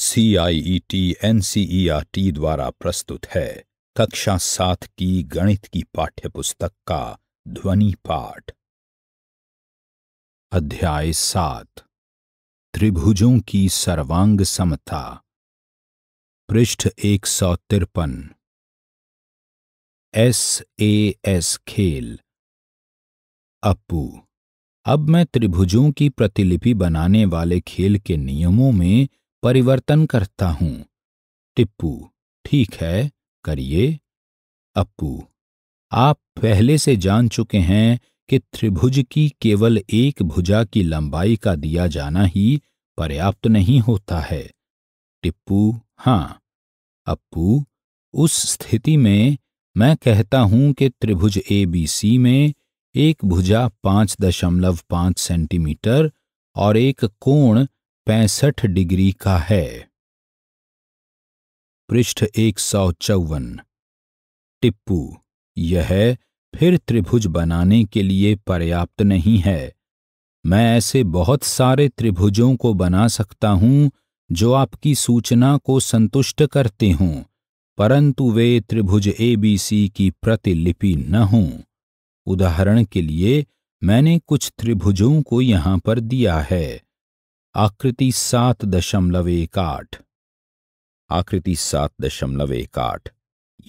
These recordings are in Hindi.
सीआईईटी एनसीईआरटी e e द्वारा प्रस्तुत है कक्षा सात की गणित की पाठ्य पुस्तक का ध्वनि पाठ अध्याय सात त्रिभुजों की सर्वांग समता पृष्ठ एक सौ तिरपन एस ए एस खेल अपू अब मैं त्रिभुजों की प्रतिलिपि बनाने वाले खेल के नियमों में परिवर्तन करता हूं टिप्पू ठीक है करिए अप्पू आप पहले से जान चुके हैं कि त्रिभुज की केवल एक भुजा की लंबाई का दिया जाना ही पर्याप्त नहीं होता है टिप्पू हां अप्पू उस स्थिति में मैं कहता हूं कि त्रिभुज ए बी सी में एक भुजा पांच दशमलव पांच सेंटीमीटर और एक कोण पैंसठ डिग्री का है पृष्ठ एक सौ चौवन टिप्पू यह फिर त्रिभुज बनाने के लिए पर्याप्त नहीं है मैं ऐसे बहुत सारे त्रिभुजों को बना सकता हूं जो आपकी सूचना को संतुष्ट करते हों परंतु वे त्रिभुज एबीसी की प्रतिलिपि न हों उदाहरण के लिए मैंने कुछ त्रिभुजों को यहाँ पर दिया है आकृति सात दशमलव एक आठ आकृति सात दशमलव एक आठ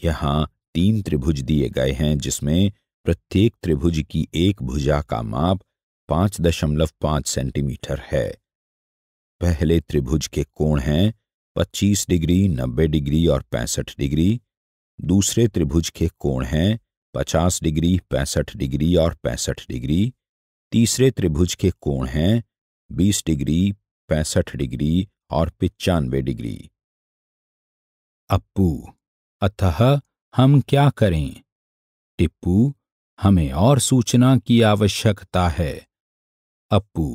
यहाँ तीन त्रिभुज दिए गए हैं जिसमें प्रत्येक त्रिभुज की एक भुजा का माप पांच दशमलव पांच सेंटीमीटर है पहले त्रिभुज के कोण हैं पच्चीस डिग्री नब्बे डिग्री और पैंसठ डिग्री दूसरे त्रिभुज के कोण हैं पचास डिग्री पैंसठ डिग्री और पैंसठ डिग्री तीसरे त्रिभुज के कोण हैं बीस डिग्री पैंसठ डिग्री और पिचानवे डिग्री अप्पू अतः हम क्या करें टिप्पू हमें और सूचना की आवश्यकता है अप्पू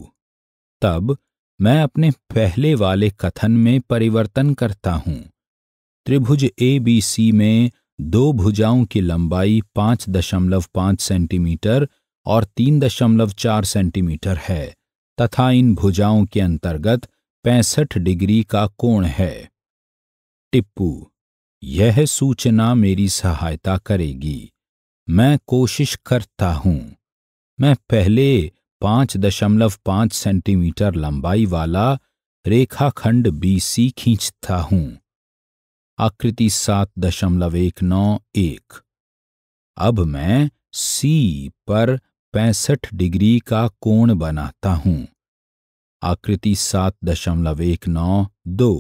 तब मैं अपने पहले वाले कथन में परिवर्तन करता हूं त्रिभुज ए बी सी में दो भुजाओं की लंबाई पांच दशमलव पांच सेंटीमीटर और तीन दशमलव चार सेंटीमीटर है तथा इन भुजाओं के अंतर्गत पैंसठ डिग्री का कोण है टिप्पू यह सूचना मेरी सहायता करेगी मैं कोशिश करता हूं मैं पहले पाँच दशमलव पाँच सेंटीमीटर लंबाई वाला रेखाखंड बीसी खींचता हूं आकृति सात दशमलव एक नौ एक अब मैं सी पर पैंसठ डिग्री का कोण बनाता हूं आकृति सात दशमलव एक नौ दो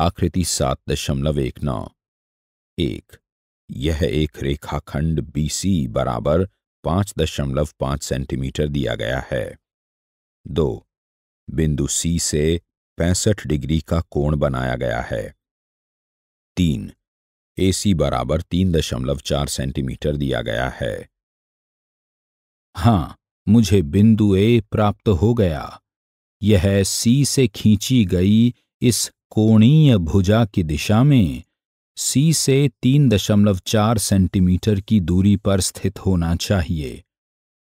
आकृति सात दशमलव एक नौ एक यह एक रेखाखंड बीसी बराबर पांच दशमलव पांच सेंटीमीटर दिया गया है दो बिंदु सी से पैंसठ डिग्री का कोण बनाया गया है तीन एसी बराबर तीन दशमलव चार सेंटीमीटर दिया गया है हाँ मुझे बिंदु ए प्राप्त हो गया यह सी से खींची गई इस कोणीय भुजा की दिशा में सी से तीन दशमलव चार सेंटीमीटर की दूरी पर स्थित होना चाहिए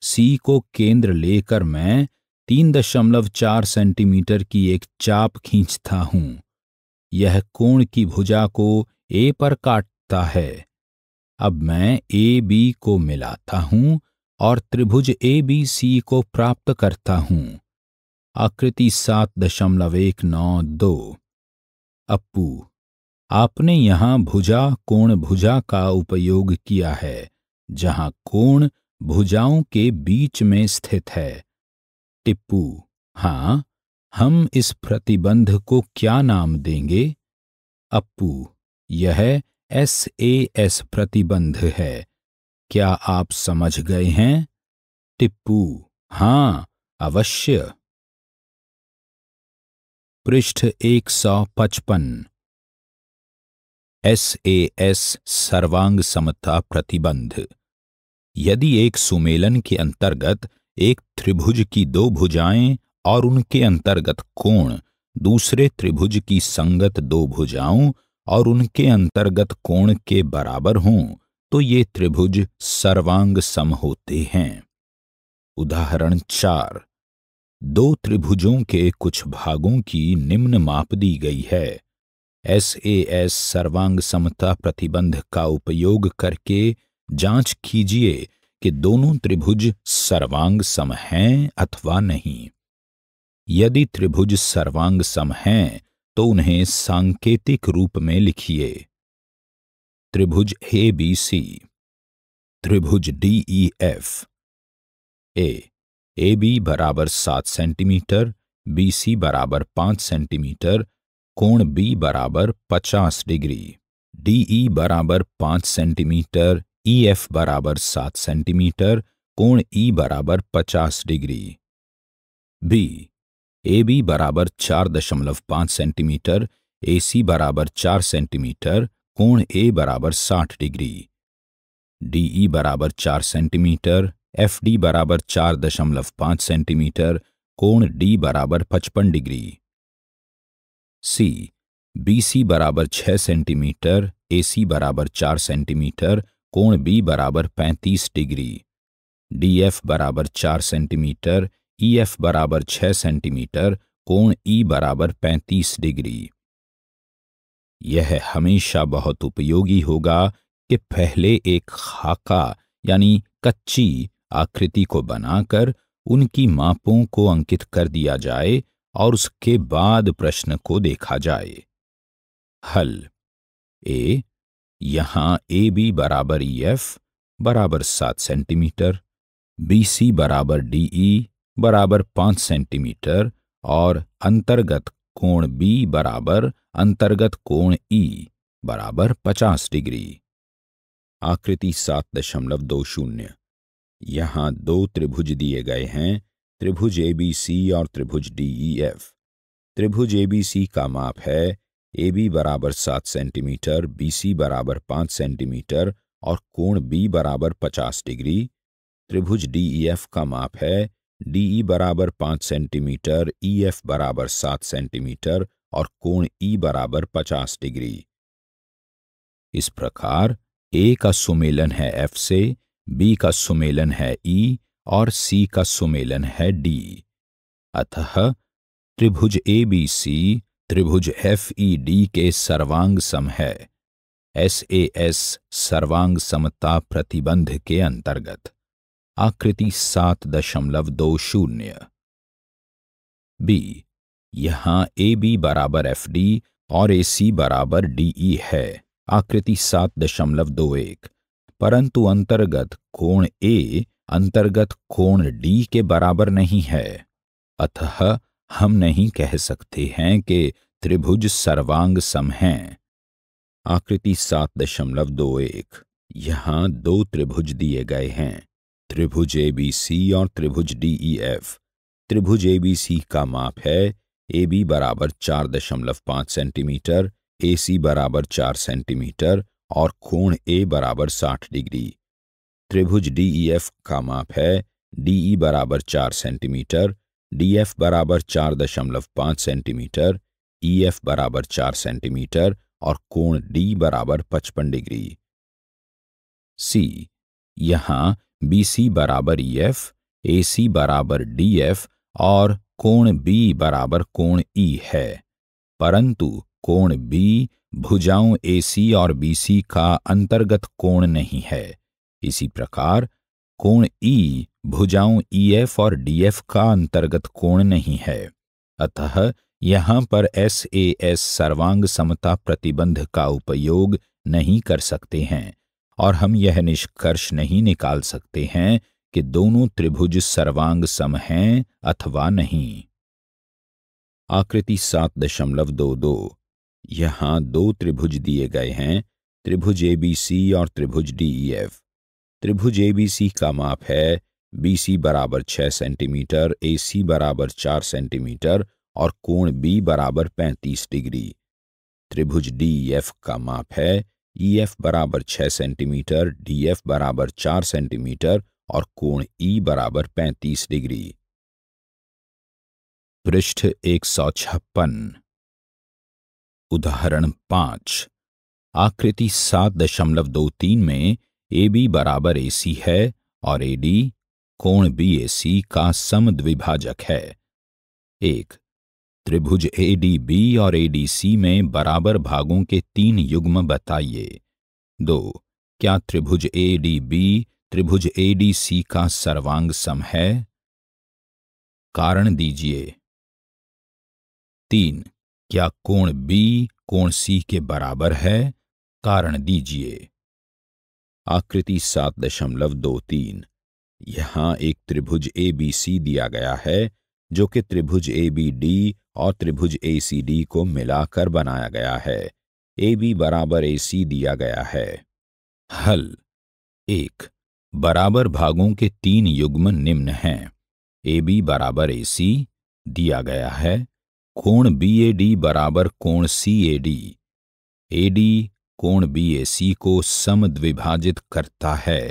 सी को केंद्र लेकर मैं तीन दशमलव चार सेंटीमीटर की एक चाप खींचता हूँ यह कोण की भुजा को ए पर काटता है अब मैं ए बी को मिलाता हूँ और त्रिभुज ए बी सी को प्राप्त करता हूं आकृति सात दशमलव एक नौ दो अप्पू आपने यहाँ भुजा कोण भुजा का उपयोग किया है जहां कोण भुजाओं के बीच में स्थित है टिप्पू हां हम इस प्रतिबंध को क्या नाम देंगे अप्पू यह एस ए एस प्रतिबंध है क्या आप समझ गए हैं टिप्पू हाँ अवश्य पृष्ठ 155 एस सर्वांग समता प्रतिबंध यदि एक सुमेलन के अंतर्गत एक त्रिभुज की दो भुजाएं और उनके अंतर्गत कोण दूसरे त्रिभुज की संगत दो भुजाओं और उनके अंतर्गत कोण के बराबर हों तो ये त्रिभुज सर्वांग सम होते हैं उदाहरण चार दो त्रिभुजों के कुछ भागों की निम्न माप दी गई है एस ए एस सर्वांग समता प्रतिबंध का उपयोग करके जांच कीजिए कि दोनों त्रिभुज सर्वांग सम हैं अथवा नहीं यदि त्रिभुज सर्वांग सम हैं तो उन्हें सांकेतिक रूप में लिखिए त्रिभुज ए बी सी त्रिभुज D E F A A B बराबर सात सेंटीमीटर बी सी बराबर पांच सेंटीमीटर कोण बी बराबर पचास डिग्री डी ई e बराबर पांच सेंटीमीटर ई e एफ बराबर सात सेंटीमीटर कोण ई e बराबर पचास डिग्री बी ए बी बराबर चार दशमलव पांच सेंटीमीटर ए सी बराबर चार सेंटीमीटर कोण ए बराबर साठ डिग्री डी ई e बराबर चार सेंटीमीटर एफ डी बराबर चार दशमलव पांच सेंटीमीटर कोण डी बराबर पचपन डिग्री सी बी सी बराबर छ सेंटीमीटर ए सी बराबर चार सेंटीमीटर कोण बी बराबर पैंतीस डिग्री डी एफ बराबर चार सेंटीमीटर ई e एफ बराबर छ सेंटीमीटर कोण ई e बराबर पैंतीस डिग्री यह हमेशा बहुत उपयोगी होगा कि पहले एक खाका यानी कच्ची आकृति को बनाकर उनकी मापों को अंकित कर दिया जाए और उसके बाद प्रश्न को देखा जाए हल ए यहां ए बी बराबर ई एफ बराबर सात सेंटीमीटर बी सी बराबर डी ई बराबर पांच सेंटीमीटर और अंतर्गत कोण बी बराबर अंतर्गत कोण ई बराबर पचास डिग्री आकृति सात दशमलव दो शून्य यहां दो त्रिभुज दिए गए हैं त्रिभुज एबीसी और त्रिभुज डीईएफ त्रिभुज एबीसी का माप है ए बी बराबर सात सेंटीमीटर बी सी बराबर पांच सेंटीमीटर और कोण बी बराबर पचास डिग्री त्रिभुज डीईएफ का माप है डीई बराबर पाँच सेंटीमीटर ई एफ बराबर सात सेंटीमीटर और कोण ई बराबर पचास डिग्री इस प्रकार ए का सुमेलन है एफ से बी का सुमेलन है ई और सी का सुमेलन है डी अतः त्रिभुज ए बी सी त्रिभुज एफ ई डी के सर्वांग सम है एस ए एस सर्वांग समता प्रतिबंध के अंतर्गत आकृति सात दशमलव दो शून्य बी यहाँ ए बी बराबर एफ डी और ए सी बराबर डी ई है आकृति सात दशमलव दो एक परंतु अंतर्गत कोण ए अंतर्गत कोण डी के बराबर नहीं है अतः हम नहीं कह सकते हैं कि त्रिभुज सर्वांग सम हैं आकृति सात दशमलव दो एक यहाँ दो त्रिभुज दिए गए हैं त्रिभुज एबीसी और त्रिभुज डीईएफ e त्रिभुज एबीसी का माप है ए बी बराबर चार दशमलव पाँच सेंटीमीटर ए सी बराबर चार सेंटीमीटर और कोण ए बराबर साठ डिग्री त्रिभुज डीईएफ e का माप है डीई e बराबर चार सेंटीमीटर डीएफ बराबर चार दशमलव पाँच सेंटीमीटर ईएफ बराबर चार सेंटीमीटर और कोण डी बराबर पचपन डिग्री सी यहाँ बी सी बराबर ई एफ ए सी बराबर डी एफ और कोण बी बराबर कोण ई e है परंतु कोण बी भुजाओं ए सी और बी सी का अंतर्गत कोण नहीं है इसी प्रकार कोण ई e भुजाओं ई e एफ और डी एफ का अंतर्गत कोण नहीं है अतः यहाँ पर एस ए एस सर्वांग समता प्रतिबंध का उपयोग नहीं कर सकते हैं और हम यह निष्कर्ष नहीं निकाल सकते हैं कि दोनों त्रिभुज सर्वांग सम हैं अथवा नहीं आकृति सात दशमलव दो दो यहां दो त्रिभुज दिए गए हैं त्रिभुज एबीसी और त्रिभुज डीईएफ त्रिभुज एबीसी का माप है बीसी बराबर छह सेंटीमीटर एसी बराबर चार सेंटीमीटर और कोण बी बराबर पैंतीस डिग्री त्रिभुज डीईएफ का माप है ई e एफ बराबर छः सेंटीमीटर डी एफ बराबर चार सेंटीमीटर और कोण ई e बराबर पैंतीस डिग्री पृष्ठ एक सौ छप्पन उदाहरण पांच आकृति सात दशमलव दो तीन में ए बी बराबर ए सी है और ए डी कोण बी ए सी का समद्विभाजक है एक त्रिभुज ए डी बी और ए डी सी में बराबर भागों के तीन युग्म बताइए दो क्या त्रिभुज ए डी बी त्रिभुज ए डी सी का सर्वांग सम है कारण दीजिए तीन क्या कोण बी कोण सी के बराबर है कारण दीजिए आकृति सात दशमलव दो तीन यहां एक त्रिभुज ए बी सी दिया गया है जो कि त्रिभुज ए बी डी और त्रिभुज ए सी डी को मिलाकर बनाया गया है ए बी बराबर ए सी दिया गया है हल एक बराबर भागों के तीन युग्म निम्न हैं ए बी बराबर ए सी दिया गया है कोण बी ए डी बराबर कोण C A D A D कोण बी ए सी को समद्विभाजित करता है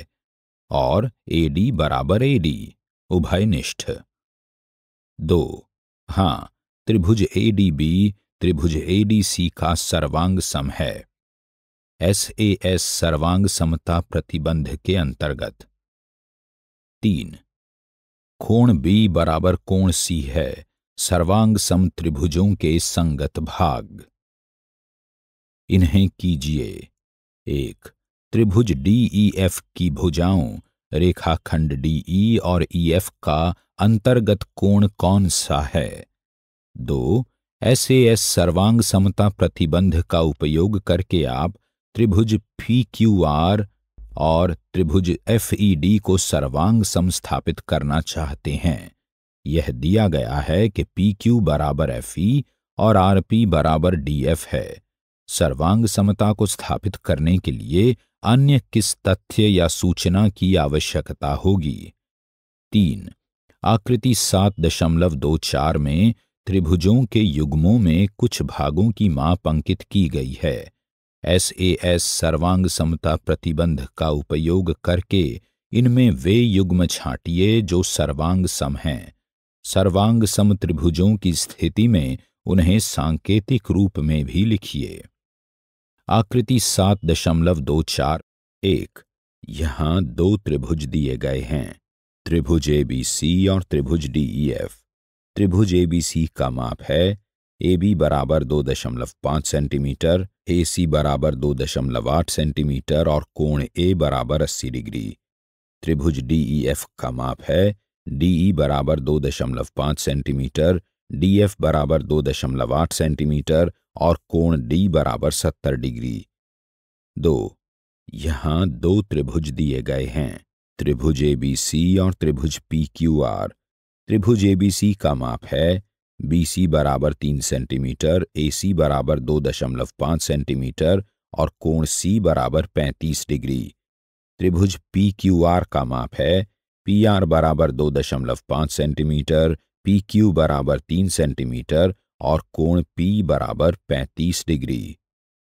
और ए डी बराबर ए डी उभयनिष्ठ दो हाँ त्रिभुज ए डी बी त्रिभुज एडीसी का सर्वांग सम है एस ए एस सर्वांग समता प्रतिबंध के अंतर्गत तीन कोण बी बराबर कोण सी है सर्वांग सम त्रिभुजों के संगत भाग इन्हें कीजिए एक त्रिभुज डी ई एफ की भुजाओं रेखाखंड डीई e और ई e एफ का अंतर्गत कोण कौन सा है दो एस एस सर्वांग समता प्रतिबंध का उपयोग करके आप त्रिभुज पी क्यू आर और त्रिभुज एफ ई डी को सर्वांग समस्थापित करना चाहते हैं यह दिया गया है कि पी क्यू बराबर एफ ई e और आर पी बराबर डी एफ है सर्वांग समता को स्थापित करने के लिए अन्य किस तथ्य या सूचना की आवश्यकता होगी तीन आकृति सात दशमलव दो चार में त्रिभुजों के युग्मों में कुछ भागों की माप अंकित की गई है एस ए एस सर्वांग समता प्रतिबंध का उपयोग करके इनमें वे युग्म छाटिए जो सर्वांग सम हैं सर्वांग सम त्रिभुजों की स्थिति में उन्हें सांकेतिक रूप में भी लिखिए आकृति सात दशमलव दो चार एक यहां दो त्रिभुज दिए गए हैं त्रिभुज एबीसी और त्रिभुज डीईएफ त्रिभुज एबीसी का माप है ए बी बराबर दो दशमलव पांच सेंटीमीटर ए सी बराबर दो दशमलव आठ सेंटीमीटर और कोण ए बराबर अस्सी डिग्री त्रिभुज डीईएफ का माप है डीई बराबर दो दशमलव पांच सेंटीमीटर डीएफ बराबर दो दशमलव आठ सेंटीमीटर और कोण डी बराबर सत्तर डिग्री दो यहां दो त्रिभुज दिए गए हैं त्रिभुज एबीसी और त्रिभुज पी क्यू आर त्रिभुज एबीसी का माप है बीसी बराबर तीन सेंटीमीटर एसी बराबर दो दशमलव पांच सेंटीमीटर और कोण सी बराबर पैंतीस डिग्री त्रिभुज पी क्यू आर का माप है पी आर बराबर दो दशमलव पांच सेंटीमीटर पी क्यू बराबर तीन सेंटीमीटर और कोण P बराबर 35 डिग्री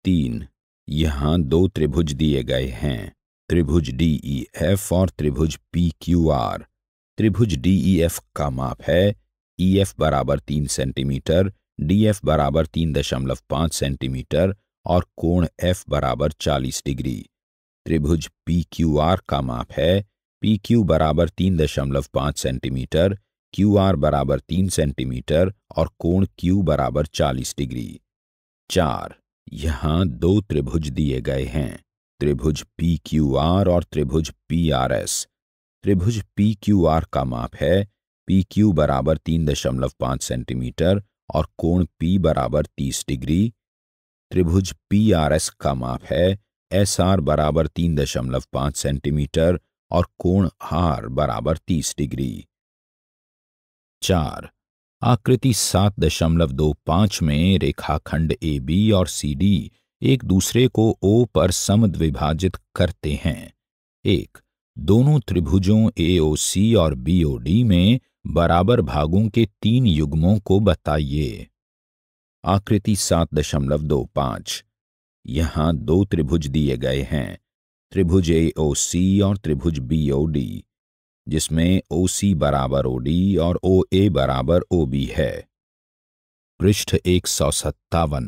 तीन यहाँ दो त्रिभुज दिए गए हैं त्रिभुज DEF और त्रिभुज PQR। त्रिभुज DEF का माप है EF बराबर तीन सेंटीमीटर DF बराबर तीन दशमलव पाँच सेंटीमीटर और कोण F बराबर चालीस डिग्री त्रिभुज PQR का माप है PQ बराबर तीन दशमलव पाँच सेंटीमीटर क्यू आर बराबर तीन सेंटीमीटर और कोण क्यू बराबर चालीस डिग्री चार यहाँ दो त्रिभुज दिए गए हैं त्रिभुज पी क्यू आर और त्रिभुज पी आर एस त्रिभुज पी क्यू आर का माप है पी क्यू बराबर तीन दशमलव पाँच सेंटीमीटर और कोण पी बराबर तीस डिग्री त्रिभुज पी आर एस का माप है एस आर बराबर तीन दशमलव पाँच सेंटीमीटर और कोण आर बराबर तीस डिग्री चार आकृति सात दशमलव दो पांच में रेखाखंड ए बी और सी डी एक दूसरे को ओ पर समद्विभाजित करते हैं एक दोनों त्रिभुजों एओसी और बीओडी में बराबर भागों के तीन युग्मों को बताइए आकृति सात दशमलव दो पांच यहाँ दो त्रिभुज दिए गए हैं त्रिभुज एओसी और त्रिभुज बीओडी जिसमें ओ सी बराबर ओ डी और ओ ए बराबर ओ बी है पृष्ठ एक सौ सत्तावन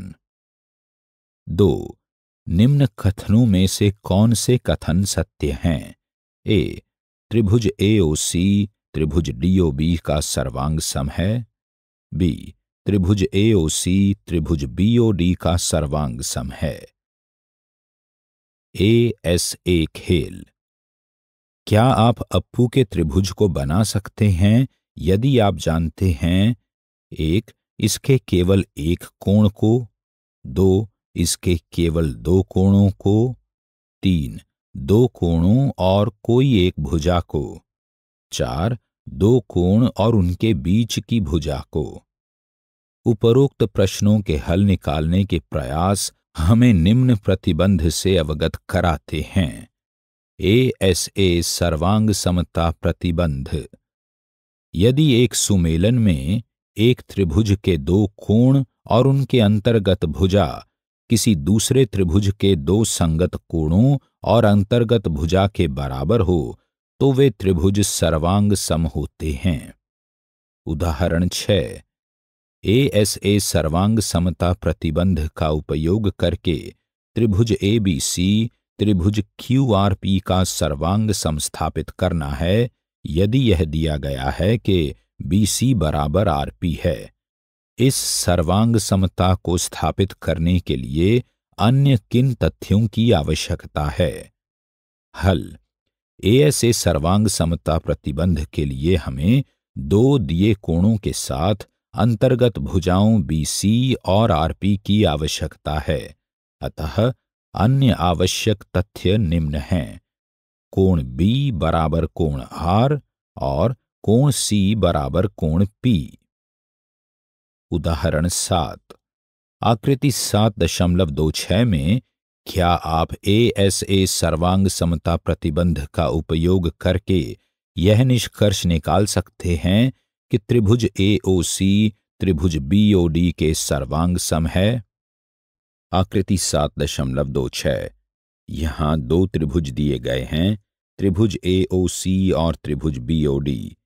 दो निम्न कथनों में से कौन से कथन सत्य हैं ए त्रिभुज ए ओ सी त्रिभुज डी ओ बी का सर्वांग सम है बी त्रिभुज ए ओ सी त्रिभुज बी ओ डी का सर्वांग सम है ए एस ए खेल क्या आप अप्पू के त्रिभुज को बना सकते हैं यदि आप जानते हैं एक इसके केवल एक कोण को दो इसके केवल दो कोणों को तीन दो कोणों और कोई एक भुजा को चार दो कोण और उनके बीच की भुजा को उपरोक्त प्रश्नों के हल निकालने के प्रयास हमें निम्न प्रतिबंध से अवगत कराते हैं एएसए सर्वांग समता प्रतिबंध यदि एक सुमेलन में एक त्रिभुज के दो कोण और उनके अंतर्गत भुजा किसी दूसरे त्रिभुज के दो संगत कोणों और अंतर्गत भुजा के बराबर हो तो वे त्रिभुज सर्वांग सम होते हैं उदाहरण छः एएसए सर्वांग समता प्रतिबंध का उपयोग करके त्रिभुज एबीसी त्रिभुज क्यू आर पी का सर्वांग संस्थापित करना है यदि यह दिया गया है कि बी सी बराबर आर पी है इस सर्वांग समता को स्थापित करने के लिए अन्य किन तथ्यों की आवश्यकता है हल एएसए सर्वांग समता प्रतिबंध के लिए हमें दो दिए कोणों के साथ अंतर्गत भुजाओं बीसी और आरपी की आवश्यकता है अतः अन्य आवश्यक तथ्य निम्न हैं कोण बी बराबर कोण आर और कोण सी बराबर कोण पी उदाहरण सात आकृति सात दशमलव दो छह में क्या आप ए एस ए सर्वांग समता प्रतिबंध का उपयोग करके यह निष्कर्ष निकाल सकते हैं कि त्रिभुज ए ओ सी त्रिभुज बी ओ डी के सर्वांग सम है आकृति सात दशमलव दो छ यहाँ दो त्रिभुज दिए गए हैं त्रिभुज ए ओ सी और त्रिभुज बी ओ डी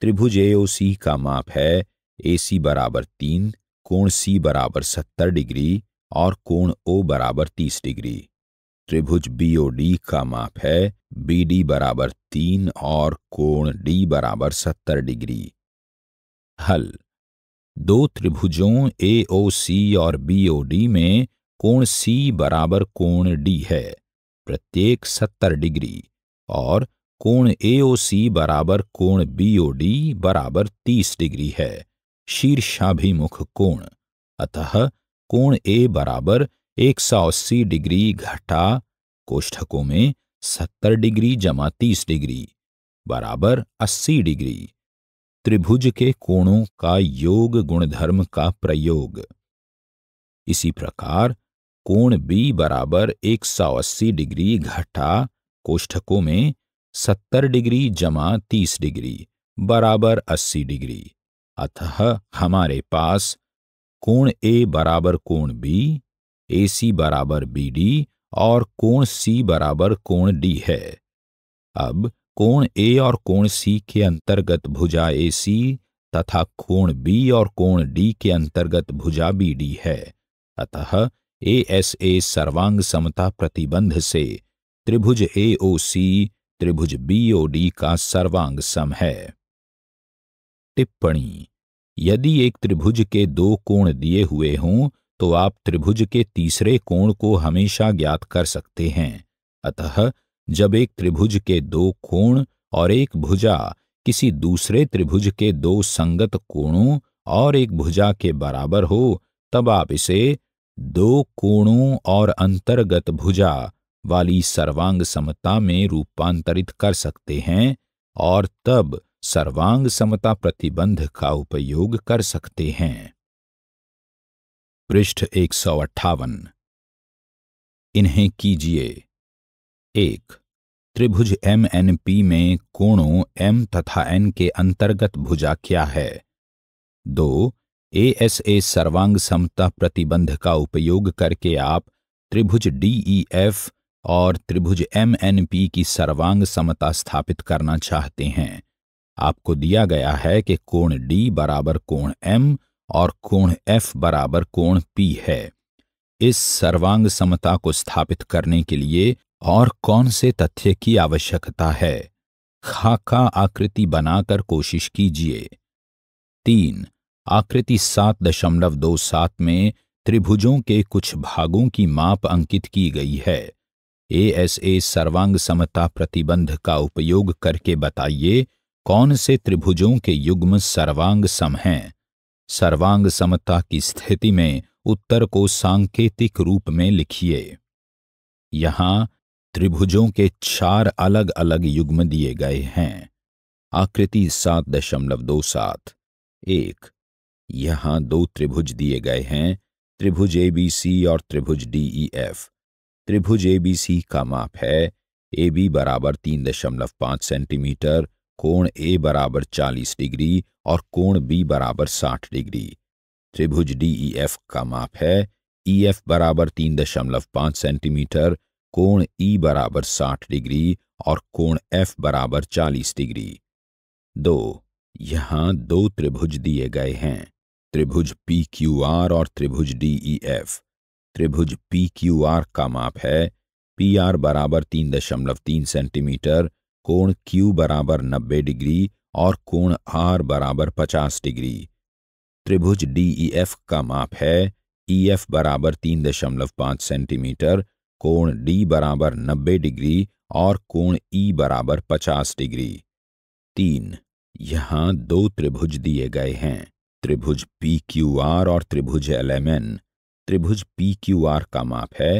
त्रिभुज ए ओ सी का माप है ए सी बराबर तीन कोण सी बराबर सत्तर डिग्री और कोण ओ बराबर तीस डिग्री त्रिभुज बी ओ डी का माप है बी डी बराबर तीन और कोण डी बराबर सत्तर डिग्री हल दो त्रिभुजों ए ओ सी और बी ओ डी में कोण सी बराबर कोण डी है प्रत्येक सत्तर डिग्री और कोण ए सी बराबर कोण बी डी बराबर तीस डिग्री है शीर्षाभिमुख कोण अतः कोण ए बराबर एक सौ अस्सी डिग्री घटा कोष्ठकों में सत्तर डिग्री जमा तीस डिग्री बराबर अस्सी डिग्री त्रिभुज के कोणों का योग गुणधर्म का प्रयोग इसी प्रकार कोण बी बराबर 180 डिग्री घटा कोष्ठकों में 70 डिग्री जमा 30 डिग्री बराबर 80 डिग्री अतः हमारे पास कोण ए बराबर कोण बी ए सी बराबर बी डी और कोण सी बराबर कोण डी है अब कोण ए और कोण सी के अंतर्गत भुजा ए सी तथा कोण बी और कोण डी के अंतर्गत भुजा बी डी है अतः एएसए सर्वांग समता प्रतिबंध से त्रिभुज एओसी त्रिभुज बीओडी का सर्वांग सम है टिप्पणी यदि एक त्रिभुज के दो कोण दिए हुए हों तो आप त्रिभुज के तीसरे कोण को हमेशा ज्ञात कर सकते हैं अतः जब एक त्रिभुज के दो कोण और एक भुजा किसी दूसरे त्रिभुज के दो संगत कोणों और एक भुजा के बराबर हो तब आप इसे दो कोणों और अंतर्गत भुजा वाली सर्वांग समता में रूपांतरित कर सकते हैं और तब सर्वांग समता प्रतिबंध का उपयोग कर सकते हैं पृष्ठ एक सौ अट्ठावन इन्हें कीजिए एक त्रिभुज एम एन पी में कोणों एम तथा एन के अंतर्गत भुजा क्या है दो एएसए सर्वांग समता प्रतिबंध का उपयोग करके आप त्रिभुज डीईएफ e और त्रिभुज एमएनपी की सर्वांग समता स्थापित करना चाहते हैं आपको दिया गया है कि कोण डी बराबर कोण एम और कोण एफ बराबर कोण पी है इस सर्वांग समता को स्थापित करने के लिए और कौन से तथ्य की आवश्यकता है खाका आकृति बनाकर कोशिश कीजिए तीन आकृति सात दशमलव दो सात में त्रिभुजों के कुछ भागों की माप अंकित की गई है ए एस ए सर्वांग समता प्रतिबंध का उपयोग करके बताइए कौन से त्रिभुजों के युग्म सर्वांग सम हैं सर्वांग समता की स्थिति में उत्तर को सांकेतिक रूप में लिखिए यहाँ त्रिभुजों के चार अलग अलग युग्म दिए गए हैं आकृति सात दशमलव दो सात एक यहाँ दो त्रिभुज दिए गए हैं त्रिभुज एबीसी और त्रिभुज डीईएफ e त्रिभुज एबीसी का माप है ए बी बराबर तीन दशमलव पाँच सेंटीमीटर कोण ए बराबर चालीस डिग्री और कोण बी बराबर साठ डिग्री त्रिभुज डीईएफ e का माप है ई e एफ बराबर तीन दशमलव पाँच सेंटीमीटर कोण ई बराबर साठ डिग्री और कोण एफ बराबर चालीस डिग्री दो यहाँ दो त्रिभुज दिए गए हैं त्रिभुज पी क्यू आर और त्रिभुज डी ई एफ त्रिभुज पी क्यू आर का माप है पी आर बराबर तीन दशमलव तीन सेंटीमीटर कोण क्यू बराबर नब्बे डिग्री और कोण आर बराबर पचास डिग्री त्रिभुज डी ई एफ का माप है ई एफ बराबर तीन दशमलव पाँच सेंटीमीटर कोण डी बराबर नब्बे डिग्री और कोण ई बराबर पचास डिग्री तीन यहाँ दो त्रिभुज दिए गए हैं त्रिभुज पी क्यू आर और त्रिभुज एलेमेन त्रिभुज पी क्यू आर का माप है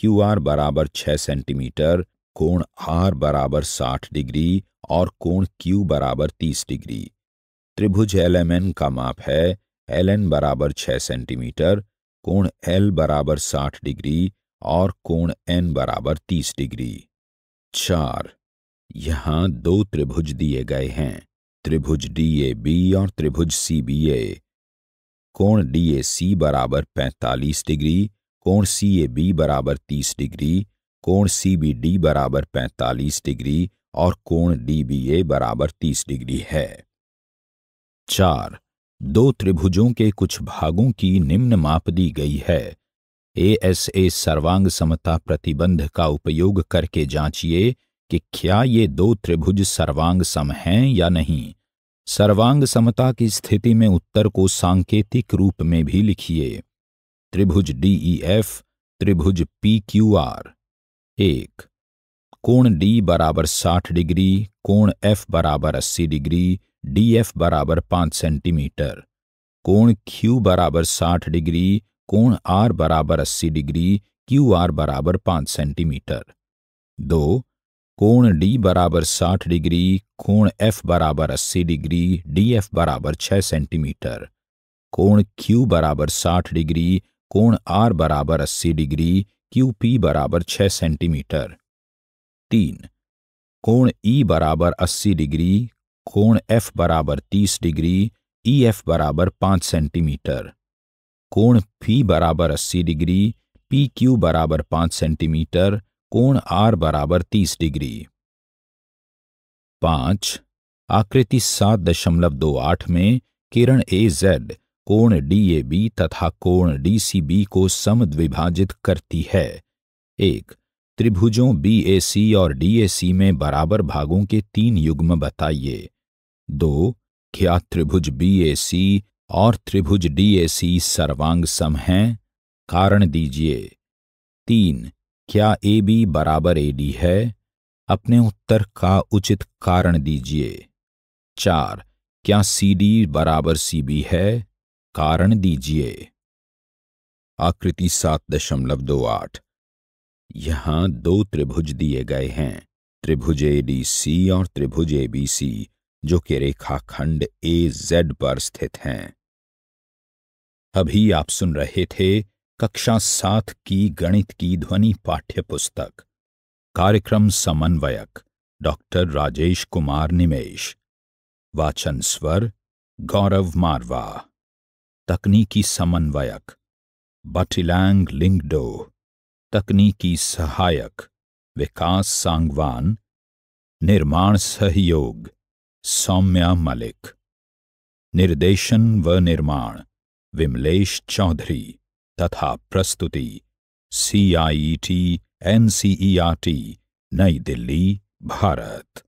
क्यू आर बराबर छह सेंटीमीटर कोण आर बराबर साठ डिग्री और कोण क्यू बराबर तीस डिग्री त्रिभुज एल एम एन का माप है एल एन बराबर छह सेंटीमीटर कोण एल बराबर साठ डिग्री और कोण एन बराबर तीस डिग्री चार यहाँ दो त्रिभुज दिए गए हैं त्रिभुज डीएबी और त्रिभुज सीबीए कोण डीएसी बराबर 45 डिग्री कोण सीएबी बराबर 30 डिग्री कोण सीबीडी बराबर 45 डिग्री और कोण डीबीए बराबर 30 डिग्री है चार दो त्रिभुजों के कुछ भागों की निम्न माप दी गई है ए एस ए सर्वांग समता प्रतिबंध का उपयोग करके जांचिए कि क्या ये दो त्रिभुज सर्वांग सम हैं या नहीं सर्वांग समता की स्थिति में उत्तर को सांकेतिक रूप में भी लिखिए त्रिभुज डीईएफ e त्रिभुज पी क्यू आर एक कोण डी बराबर साठ डिग्री कोण एफ बराबर अस्सी डिग्री डी एफ बराबर पांच सेंटीमीटर कोण क्यू बराबर साठ डिग्री कोण आर बराबर अस्सी डिग्री क्यू आर बराबर पांच सेंटीमीटर दो कोण डी बराबर साठ डिग्री कोण एफ बराबर अस्सी डिग्री डी एफ बराबर छः सेंटीमीटर कोण क्यू बराबर साठ डिग्री कोण आर बराबर अस्सी डिग्री क्यू पी बराबर छः सेंटीमीटर तीन कोण ई e बराबर अस्सी डिग्री कोण एफ बराबर तीस डिग्री ई e एफ बराबर पाँच सेंटीमीटर कोण पी बराबर अस्सी डिग्री पी क्यू बराबर पाँच सेंटीमीटर कोण आर बराबर तीस डिग्री पांच आकृति सात दशमलव दो आठ में किरण ए जेड कोण डी ए बी तथा कोण डी सी बी को समद्विभाजित करती है एक त्रिभुजों बी ए सी और डी ए सी में बराबर भागों के तीन युग्म बताइए दो क्या त्रिभुज बी ए सी और त्रिभुज डी ए सी सर्वांग सम हैं कारण दीजिए तीन क्या ए बी बराबर ए डी है अपने उत्तर का उचित कारण दीजिए चार क्या सी डी बराबर सी बी है कारण दीजिए आकृति सात दशमलव दो आठ यहां दो त्रिभुज दिए गए हैं त्रिभुज ए डी सी और त्रिभुज ए बी सी जो कि रेखाखंड ए जेड पर स्थित हैं अभी आप सुन रहे थे कक्षा सात की गणित की ध्वनि पाठ्य पुस्तक कार्यक्रम समन्वयक डॉक्टर राजेश कुमार निमेश वाचन स्वर गौरव मारवा तकनीकी समन्वयक बटिलैंग लिंगडो तकनीकी सहायक विकास सांगवान निर्माण सहयोग सौम्या मलिक निर्देशन व निर्माण विमलेश चौधरी तथा प्रस्तुति C I T N C E R T नई दिल्ली भारत